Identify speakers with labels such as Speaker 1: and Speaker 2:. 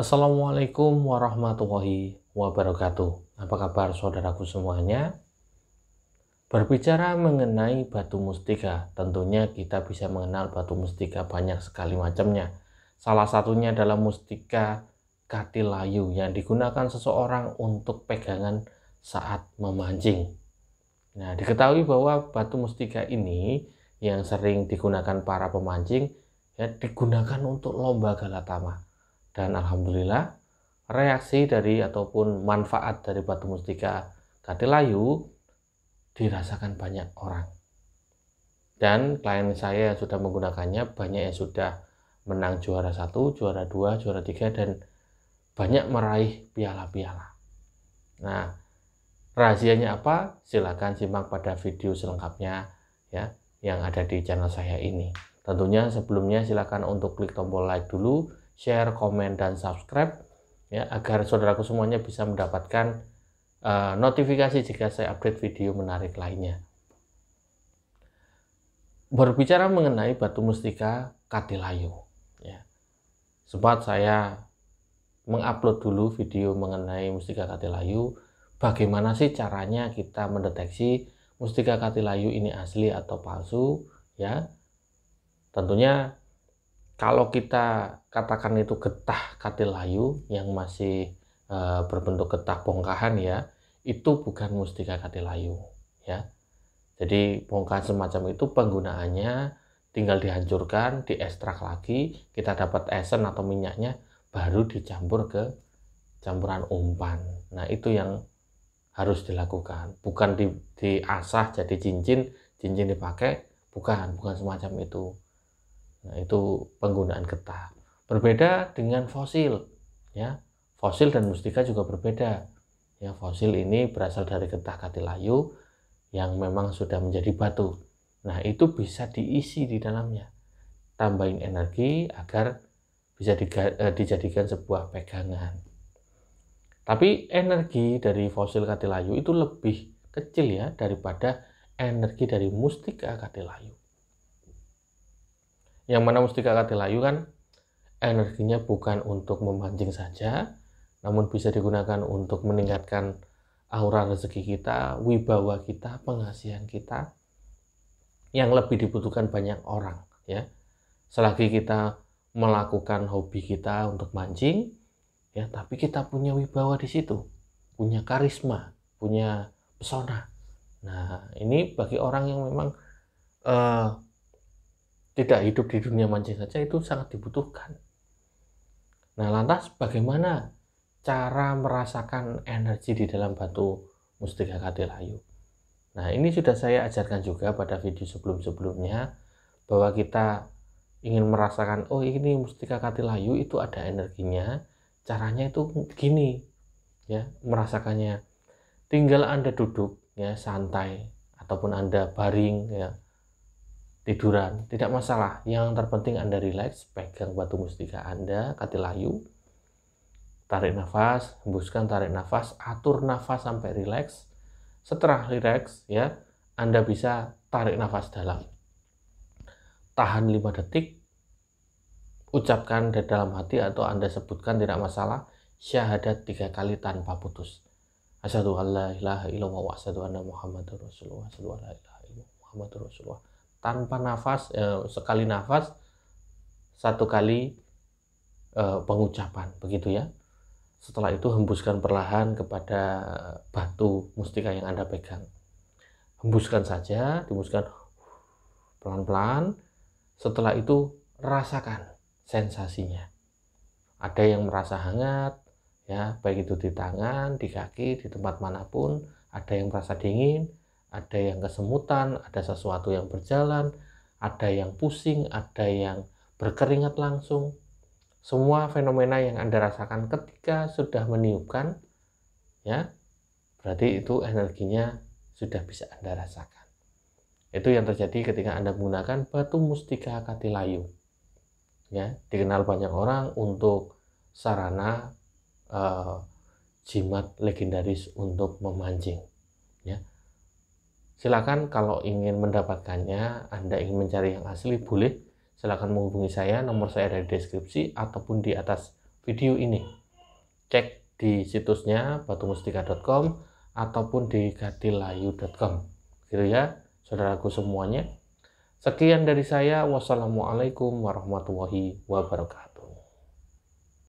Speaker 1: Assalamualaikum warahmatullahi wabarakatuh. Apa kabar saudaraku semuanya? Berbicara mengenai batu mustika, tentunya kita bisa mengenal batu mustika banyak sekali macamnya. Salah satunya adalah mustika katilayu yang digunakan seseorang untuk pegangan saat memancing. Nah, diketahui bahwa batu mustika ini yang sering digunakan para pemancing ya digunakan untuk lomba galatama dan alhamdulillah reaksi dari ataupun manfaat dari batu mustika katilayu dirasakan banyak orang. Dan klien saya yang sudah menggunakannya banyak yang sudah menang juara satu, juara dua, juara tiga dan banyak meraih piala-piala. Nah, rahasianya apa? Silahkan simak pada video selengkapnya ya yang ada di channel saya ini. Tentunya sebelumnya silakan untuk klik tombol like dulu share, komen, dan subscribe ya agar saudaraku semuanya bisa mendapatkan uh, notifikasi jika saya update video menarik lainnya. Berbicara mengenai batu mustika Kadilayu, ya. sempat saya mengupload dulu video mengenai mustika Kadilayu, Bagaimana sih caranya kita mendeteksi mustika Kadilayu ini asli atau palsu? Ya, tentunya kalau kita katakan itu getah katilayu yang masih e, berbentuk getah bongkahan ya, itu bukan mustika katilayu ya. Jadi bongkahan semacam itu penggunaannya tinggal dihancurkan, diekstrak lagi, kita dapat esen atau minyaknya baru dicampur ke campuran umpan. Nah, itu yang harus dilakukan. Bukan di, diasah jadi cincin, cincin dipakai, bukan, bukan semacam itu Nah, itu penggunaan getah. Berbeda dengan fosil, ya. Fosil dan mustika juga berbeda. Ya, fosil ini berasal dari getah katilayu yang memang sudah menjadi batu. Nah, itu bisa diisi di dalamnya. Tambahin energi agar bisa e, dijadikan sebuah pegangan. Tapi energi dari fosil katilayu itu lebih kecil ya daripada energi dari mustika katilayu yang mana Mustika Katilayu kan energinya bukan untuk memancing saja, namun bisa digunakan untuk meningkatkan aura rezeki kita, wibawa kita, pengasihan kita yang lebih dibutuhkan banyak orang ya. Selagi kita melakukan hobi kita untuk mancing ya, tapi kita punya wibawa di situ, punya karisma, punya pesona. Nah, ini bagi orang yang memang uh, tidak hidup di dunia mancing saja itu sangat dibutuhkan. Nah, lantas bagaimana cara merasakan energi di dalam batu mustika katilayu? Nah, ini sudah saya ajarkan juga pada video sebelum-sebelumnya bahwa kita ingin merasakan oh ini mustika katilayu itu ada energinya, caranya itu gini Ya, merasakannya. Tinggal Anda duduk ya santai ataupun Anda baring ya tiduran, tidak masalah. Yang terpenting Anda rileks, pegang batu mustika Anda, katilayu, tarik nafas, hembuskan, tarik nafas, atur nafas sampai rileks. Setelah rileks, ya, Anda bisa tarik nafas dalam. Tahan 5 detik, ucapkan di dalam hati atau Anda sebutkan tidak masalah, syahadat tiga kali tanpa putus. Asyhadu an la ilaha illallah wa asyhadu anna Muhammadar Rasulullah. Asyhadu an la ilaha illallah Muhammadur Rasulullah tanpa nafas eh, sekali nafas satu kali eh, pengucapan begitu ya setelah itu hembuskan perlahan kepada batu mustika yang anda pegang hembuskan saja dihembuskan pelan-pelan setelah itu rasakan sensasinya ada yang merasa hangat ya baik itu di tangan di kaki di tempat manapun ada yang merasa dingin ada yang kesemutan, ada sesuatu yang berjalan, ada yang pusing, ada yang berkeringat langsung. Semua fenomena yang Anda rasakan ketika sudah meniupkan, ya, berarti itu energinya sudah bisa Anda rasakan. Itu yang terjadi ketika Anda menggunakan batu mustika katilayu. Ya, dikenal banyak orang untuk sarana uh, jimat legendaris untuk memancing Silakan kalau ingin mendapatkannya, Anda ingin mencari yang asli boleh. Silakan menghubungi saya, nomor saya ada di deskripsi ataupun di atas video ini. Cek di situsnya batumustika.com ataupun di gatilayu.com. Gitu ya, saudaraku semuanya. Sekian dari saya. Wassalamualaikum warahmatullahi wabarakatuh.